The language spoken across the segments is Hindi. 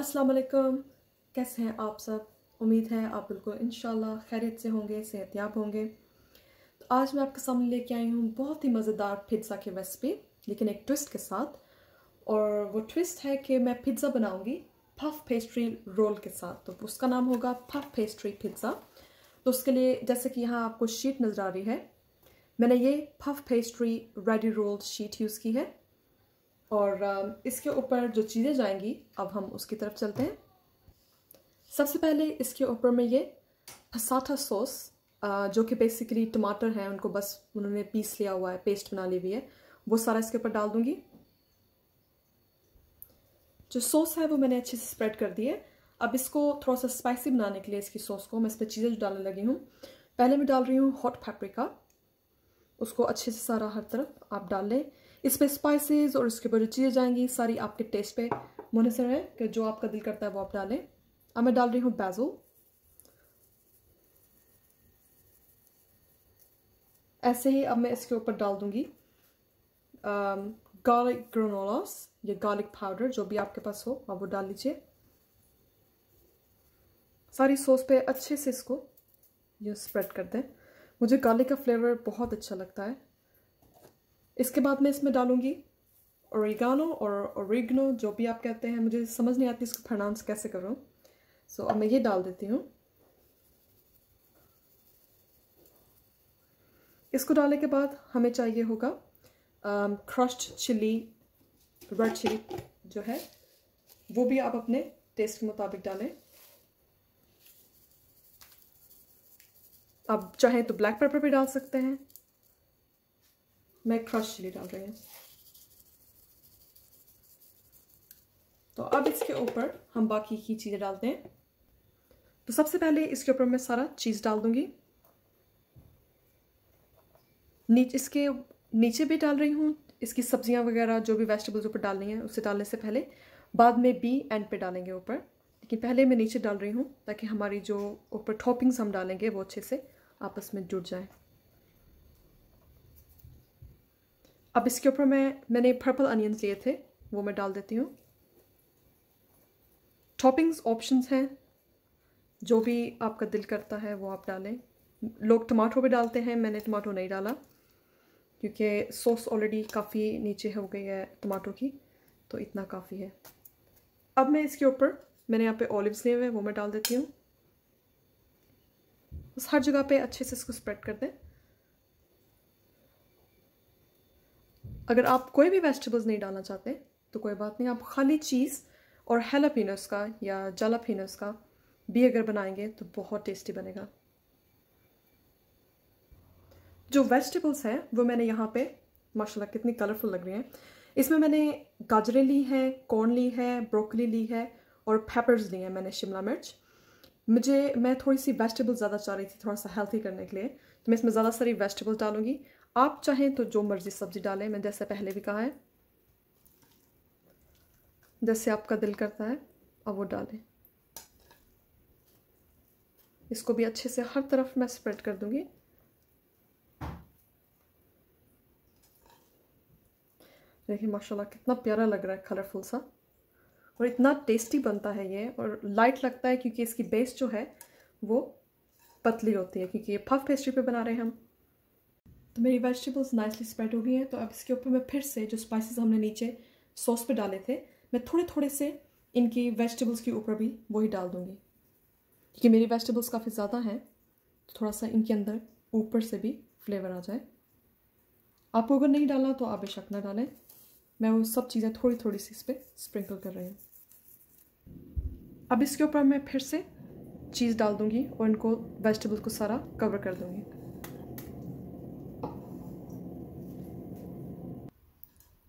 अस्सलाम वालेकुम कैसे हैं आप सब उम्मीद है आप बिल्कुल इन खैरियत से होंगे सेहतियाब होंगे तो आज मैं आपके सामने लेके आई हूँ बहुत ही मज़ेदार पिज्ज़ा की रेसिपी लेकिन एक ट्विस्ट के साथ और वो ट्विस्ट है कि मैं पिज़्ज़ा बनाऊँगी पफ पेस्ट्री रोल के साथ तो उसका नाम होगा पफ पेस्ट्री पिज़्ज़ा तो उसके लिए जैसे कि यहाँ आपको शीट नज़र आ रही है मैंने ये puff pastry ready roll sheet use की है और इसके ऊपर जो चीज़ें जाएंगी अब हम उसकी तरफ चलते हैं सबसे पहले इसके ऊपर में ये फसाठा सॉस जो कि बेसिकली टमाटर हैं उनको बस उन्होंने पीस लिया हुआ है पेस्ट बना ली हुई है वो सारा इसके ऊपर डाल दूंगी जो सॉस है वो मैंने अच्छे से स्प्रेड कर दी है अब इसको थोड़ा सा स्पाइसी बनाने के लिए इसकी सॉस को मैं इस पर चीज़ें डालने लगी हूँ पहले मैं डाल रही हूँ हॉट पेपरिका उसको अच्छे से सारा हर तरफ आप डाल लें इस पर स्पाइसेस और उसके ऊपर चीज़ें जाएंगी सारी आपके टेस्ट पे मुनसर है कि जो आपका दिल करता है वो आप डालें अब मैं डाल रही हूँ बैजो ऐसे ही अब मैं इसके ऊपर डाल दूँगी गार्लिक ग्रोनोलास या गार्लिक पाउडर जो भी आपके पास हो आप वो डाल लीजिए सारी सॉस पे अच्छे से इसको ये स्प्रेड कर दें मुझे गार्लिक का फ्लेवर बहुत अच्छा लगता है इसके बाद मैं इसमें डालूँगी ओरिगानो और ओरिगनो जो भी आप कहते हैं मुझे समझ नहीं आती इसको प्रोनाउंस कैसे करूँ सो so, अब मैं ये डाल देती हूँ इसको डालने के बाद हमें चाहिए होगा क्रश्ड चिली रेड चिली जो है वो भी आप अपने टेस्ट के मुताबिक डालें आप चाहें तो ब्लैक पेपर भी डाल सकते हैं मैं क्रश चिली डाल रही हूँ तो अब इसके ऊपर हम बाकी की चीज़ें डालते हैं तो सबसे पहले इसके ऊपर मैं सारा चीज़ डाल दूँगी नीच इसके नीचे भी डाल रही हूँ इसकी सब्जियाँ वगैरह जो भी वेजिटेबल्स ऊपर डालनी है उसे डालने से पहले बाद में बी एंड पे डालेंगे ऊपर लेकिन पहले मैं नीचे डाल रही हूँ ताकि हमारी जो ऊपर टॉपिंग्स हम डालेंगे वो अच्छे से आपस में जुड़ जाएँ अब इसके ऊपर मैं मैंने पर्पल अनियंस लिए थे वो मैं डाल देती हूँ टॉपिंग्स ऑप्शंस हैं जो भी आपका दिल करता है वो आप डालें लोग टमाटो भी डालते हैं मैंने टमाटो नहीं डाला क्योंकि सॉस ऑलरेडी काफ़ी नीचे हो गई है टमाटो की तो इतना काफ़ी है अब मैं इसके ऊपर मैंने यहाँ पे ऑलिव्स लिए हुए हैं वो मैं डाल देती हूँ बस हर जगह पे अच्छे से इसको स्प्रेड कर दें अगर आप कोई भी वेजिटेबल्स नहीं डालना चाहते तो कोई बात नहीं आप खाली चीज़ और हेलापिनोस का या जलापिनोस का भी अगर बनाएंगे तो बहुत टेस्टी बनेगा जो वेजिटेबल्स हैं वो मैंने यहाँ पे माशाल्लाह कितनी कलरफुल लग रही हैं इसमें मैंने गाजरें ली हैं कॉर्न ली है ब्रोकली ली है और पेपर्स ली हैं मैंने शिमला मिर्च मुझे मैं थोड़ी सी वेजिटेबल ज़्यादा चाह रही थी थोड़ा सा हेल्थी करने के लिए तो मैं इसमें ज़्यादा सारी वेजिटेबल्स डालूंगी आप चाहें तो जो मर्ज़ी सब्ज़ी डालें मैं जैसे पहले भी कहा है जैसे आपका दिल करता है अब वो डालें इसको भी अच्छे से हर तरफ मैं स्प्रेड कर दूंगी देखिए माशाल्लाह कितना प्यारा लग रहा है कलरफुल सा और इतना टेस्टी बनता है ये और लाइट लगता है क्योंकि इसकी बेस जो है वो पतली होती है क्योंकि ये पफ पेस्ट्री पे बना रहे हैं हम तो मेरी वेजिटेबल्स नाइसली स्प्रेड हो गई हैं तो अब इसके ऊपर मैं फिर से जो स्पाइसेस हमने नीचे सॉस पे डाले थे मैं थोड़े थोड़े से इनकी वेजिटेबल्स के ऊपर भी वही डाल दूँगी क्योंकि मेरी वेजिटेबल्स काफ़ी ज़्यादा हैं तो थोड़ा सा इनके अंदर ऊपर से भी फ्लेवर आ जाए आपको अगर नहीं डालना तो आप बेशक ना डालें मैं वो सब चीज़ें थोड़ी थोड़ी सी इस पर स्प्रिंकल कर रही हूँ अब इसके ऊपर मैं फिर से चीज़ डाल दूँगी और इनको वेजिटेबल को सारा कवर कर दूँगी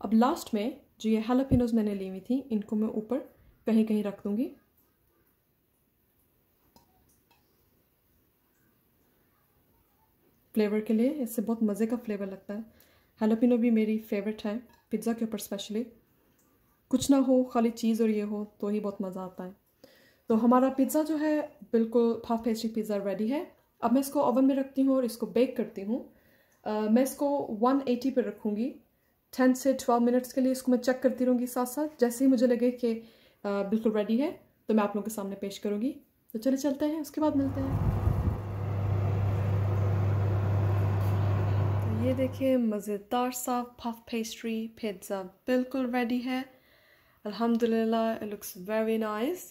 अब लास्ट में जो ये हेलोपिनोज मैंने ली हुई थी इनको मैं ऊपर कहीं कहीं रख दूँगी फ्लेवर के लिए इससे बहुत मज़े का फ्लेवर लगता है हेलोपिनो भी मेरी फेवरेट है पिज़्ज़ा के ऊपर स्पेशली कुछ ना हो खाली चीज़ और ये हो तो ही बहुत मज़ा आता है तो हमारा पिज़्ज़ा जो है बिल्कुल हाफ पेस्ट्री पिज़्ज़ा रेडी है अब मैं इसको ओवन में रखती हूँ और इसको बेक करती हूँ मैं इसको 180 पर रखूँगी टेन से ट्वेल्व मिनट्स के लिए इसको मैं चेक करती रहूँगी साथ साथ जैसे ही मुझे लगे कि बिल्कुल रेडी है तो मैं आप लोगों के सामने पेश करूँगी तो चले चलते हैं उसके बाद मिलते हैं तो ये देखिए मज़ेदार सा पफ पेस्ट्री पिज्ज़ा बिल्कुल रेडी है अल्हम्दुलिल्लाह इट लुक्स वेरी नाइस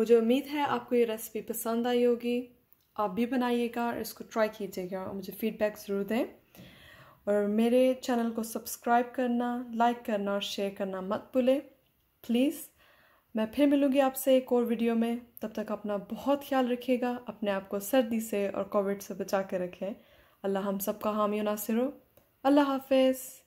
मुझे उम्मीद है आपको ये रेसिपी पसंद आई होगी आप भी बनाइएगा और इसको ट्राई कीजिएगा और मुझे फीडबैक ज़रूर दें और मेरे चैनल को सब्सक्राइब करना लाइक करना और शेयर करना मत भूलें प्लीज़ मैं फिर मिलूँगी आपसे एक और वीडियो में तब तक अपना बहुत ख्याल रखिएगा अपने आप को सर्दी से और कोविड से बचा के रखें अल्लाह हम सबका हामी नासिर हो अल्लाह हाफिज़